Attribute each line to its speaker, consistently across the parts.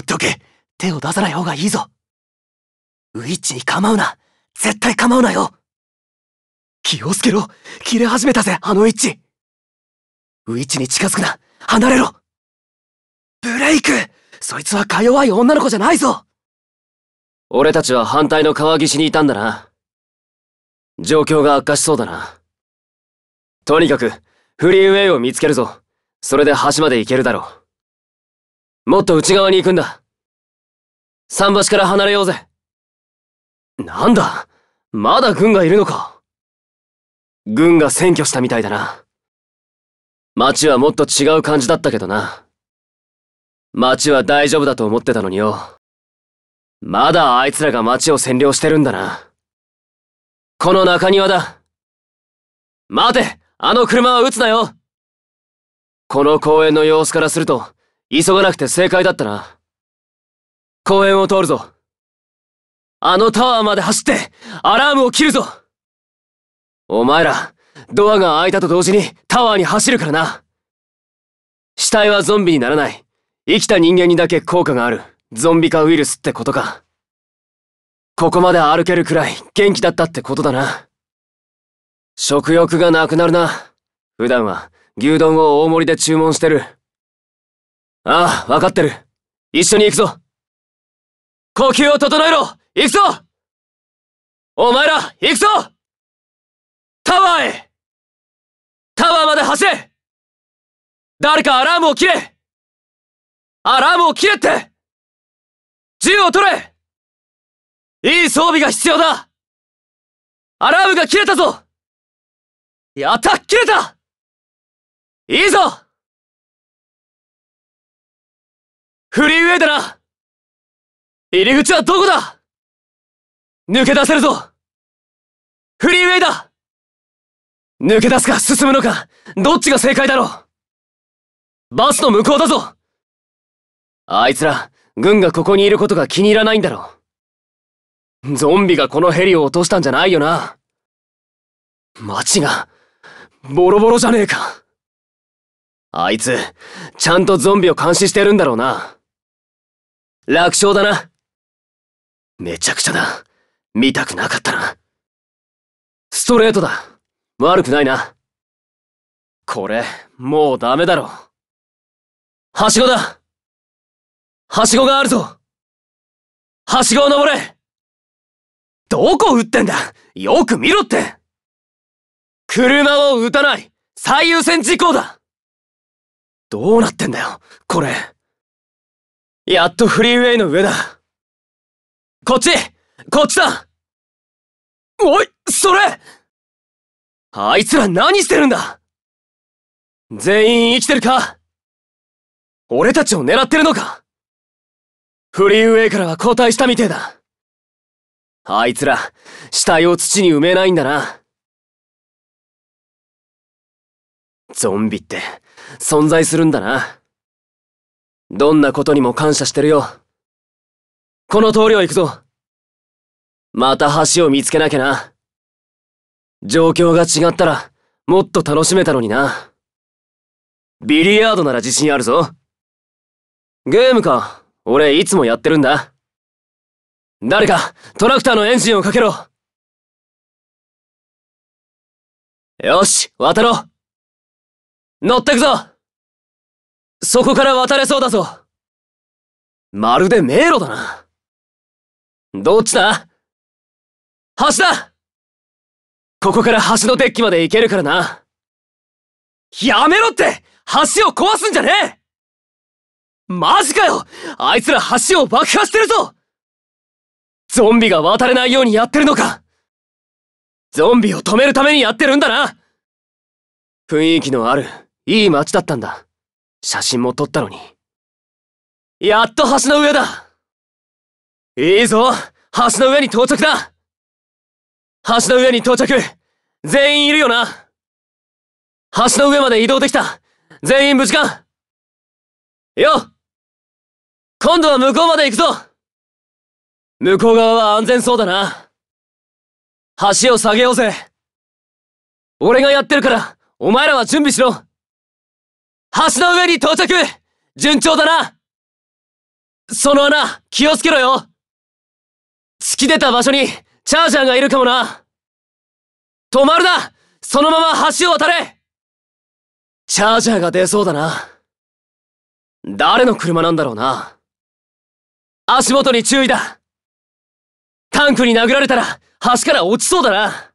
Speaker 1: 放っておけ手を出さない方がいいぞウィッチに構うな絶対構うなよ気をつけろ切れ始めたぜ、あのウィッチウィッチに近づくな離れろブレイクそいつはか弱い女の子じゃないぞ俺たちは反対の川岸にいたんだな。状況が悪化しそうだな。とにかく、フリーウェイを見つけるぞ。それで橋まで行けるだろう。もっと内側に行くんだ。桟橋から離れようぜ。なんだまだ軍がいるのか軍が占拠したみたいだな。街はもっと違う感じだったけどな。街は大丈夫だと思ってたのによ。まだあいつらが街を占領してるんだな。この中庭だ。待てあの車は撃つなよこの公園の様子からすると、急がなくて正解だったな。公園を通るぞ。あのタワーまで走って、アラームを切るぞお前ら、ドアが開いたと同時にタワーに走るからな。死体はゾンビにならない。生きた人間にだけ効果がある。ゾンビ化ウイルスってことか。ここまで歩けるくらい元気だったってことだな。食欲がなくなるな。普段は牛丼を大盛りで注文してる。ああ、わかってる。一緒に行くぞ。呼吸を整えろ行くぞお前ら、行くぞタワーへタワーまで走れ誰かアラームを切れアラームを切れって銃を取れいい装備が必要だアラームが切れたぞやった切れたいいぞフリーウェイだな入り口はどこだ抜け出せるぞフリーウェイだ抜け出すか進むのか、どっちが正解だろうバスの向こうだぞあいつら、軍がここにいることが気に入らないんだろう。ゾンビがこのヘリを落としたんじゃないよな。街が、ボロボロじゃねえか。あいつ、ちゃんとゾンビを監視してるんだろうな。楽勝だな。めちゃくちゃだ。見たくなかったな。ストレートだ。悪くないな。これ、もうダメだろ。はしごだはしごがあるぞはしごを登れどこ撃ってんだよく見ろって車を撃たない最優先事項だどうなってんだよ、これ。やっとフリーウェイの上だこっちこっちだおいそれあいつら何してるんだ全員生きてるか俺たちを狙ってるのかフリーウェイからは交代したみてえだ。あいつら、死体を土に埋めないんだな。ゾンビって、存在するんだな。どんなことにも感謝してるよ。この通りを行くぞ。また橋を見つけなきゃな。状況が違ったら、もっと楽しめたのにな。ビリヤードなら自信あるぞ。ゲームか、俺いつもやってるんだ。誰か、トラクターのエンジンをかけろ。よし、渡ろう。乗ってくぞそこから渡れそうだぞまるで迷路だな。どっちだ橋だここから橋のデッキまで行けるからな。やめろって橋を壊すんじゃねえマジかよあいつら橋を爆破してるぞゾンビが渡れないようにやってるのかゾンビを止めるためにやってるんだな雰囲気のある、いい街だったんだ。写真も撮ったのに。やっと橋の上だいいぞ橋の上に到着だ橋の上に到着全員いるよな橋の上まで移動できた全員無事かよ今度は向こうまで行くぞ向こう側は安全そうだな。橋を下げようぜ。俺がやってるから、お前らは準備しろ。橋の上に到着順調だなその穴、気をつけろよ突き出た場所に、チャージャーがいるかもな止まるなそのまま橋を渡れチャージャーが出そうだな。誰の車なんだろうな。足元に注意だタンクに殴られたら、橋から落ちそうだな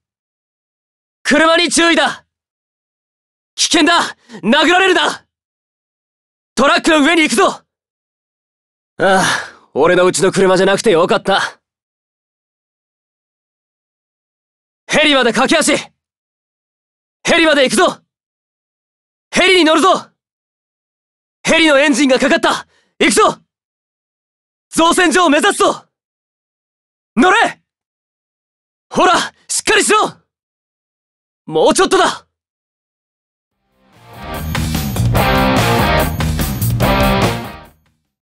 Speaker 1: 車に注意だ危険だ殴られるなトラックの上に行くぞああ、俺のうちの車じゃなくてよかった。ヘリまで駆け足ヘリまで行くぞヘリに乗るぞヘリのエンジンがかかった行くぞ造船所を目指すぞ乗れほらしっかりしろもうちょっとだ